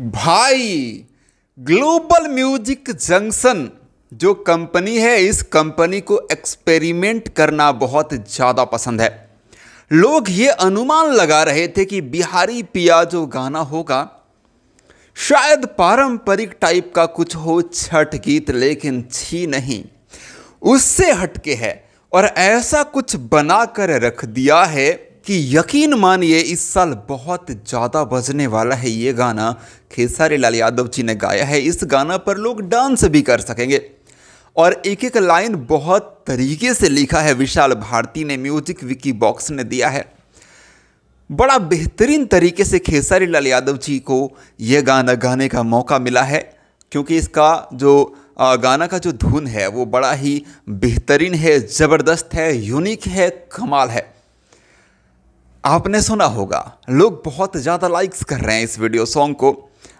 भाई Global Music Junction जो company है इस कंपनी को एक्सपेरिमेंट करना बहुत ज़्यादा पसंद है लोग ये अनुमान लगा रहे थे कि बिहारी पिया जो गाना होगा शायद पारंपरिक टाइप का कुछ हो छठ गीत लेकिन छी नहीं उससे हटके है और ऐसा कुछ बनाकर रख दिया है कि यकीन मानिए इस साल बहुत ज़्यादा बजने वाला है ये गाना खेसारी लाल यादव जी ने गाया है इस गाना पर लोग डांस भी कर सकेंगे और एक एक लाइन बहुत तरीके से लिखा है विशाल भारती ने म्यूजिक विकी बॉक्स ने दिया है बड़ा बेहतरीन तरीके से खेसारी लाल यादव जी को ये गाना गाने का मौका मिला है क्योंकि इसका जो गाना का जो धुन है वो बड़ा ही बेहतरीन है ज़बरदस्त है यूनिक है कमाल है आपने सुना होगा लोग बहुत ज़्यादा लाइक्स कर रहे हैं इस वीडियो सॉन्ग को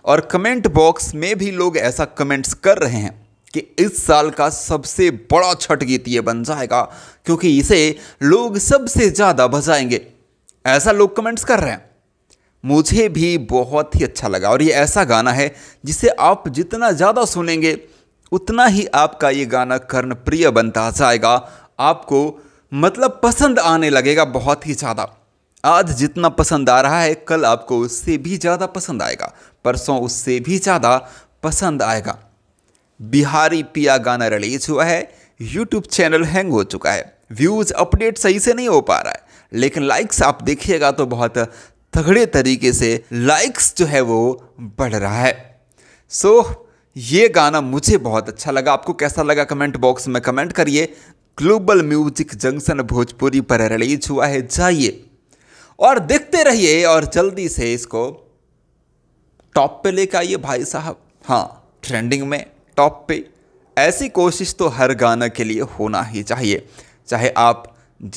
और कमेंट बॉक्स में भी लोग ऐसा कमेंट्स कर रहे हैं कि इस साल का सबसे बड़ा छठ गीत ये बन जाएगा क्योंकि इसे लोग सबसे ज़्यादा बजाएंगे ऐसा लोग कमेंट्स कर रहे हैं मुझे भी बहुत ही अच्छा लगा और ये ऐसा गाना है जिसे आप जितना ज़्यादा सुनेंगे उतना ही आपका ये गाना कर्णप्रिय बनता जाएगा आपको मतलब पसंद आने लगेगा बहुत ही ज़्यादा आज जितना पसंद आ रहा है कल आपको उससे भी ज़्यादा पसंद आएगा परसों उससे भी ज़्यादा पसंद आएगा बिहारी पिया गाना रिलीज हुआ है यूट्यूब चैनल हैंग हो चुका है व्यूज़ अपडेट सही से नहीं हो पा रहा है लेकिन लाइक्स आप देखिएगा तो बहुत तगड़े तरीके से लाइक्स जो है वो बढ़ रहा है सो so, ये गाना मुझे बहुत अच्छा लगा आपको कैसा लगा कमेंट बॉक्स में कमेंट करिए ग्लोबल म्यूजिक जंक्शन भोजपुरी पर रिलीज हुआ है जाइए और देखते रहिए और जल्दी से इसको टॉप पे लेकर आइए भाई साहब हाँ ट्रेंडिंग में टॉप पे ऐसी कोशिश तो हर गाना के लिए होना ही चाहिए चाहे आप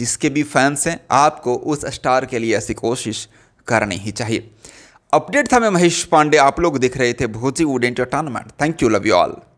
जिसके भी फैंस हैं आपको उस स्टार के लिए ऐसी कोशिश करनी ही चाहिए अपडेट था मैं महेश पांडे आप लोग देख रहे थे Bhojiwood entertainment thank you love you all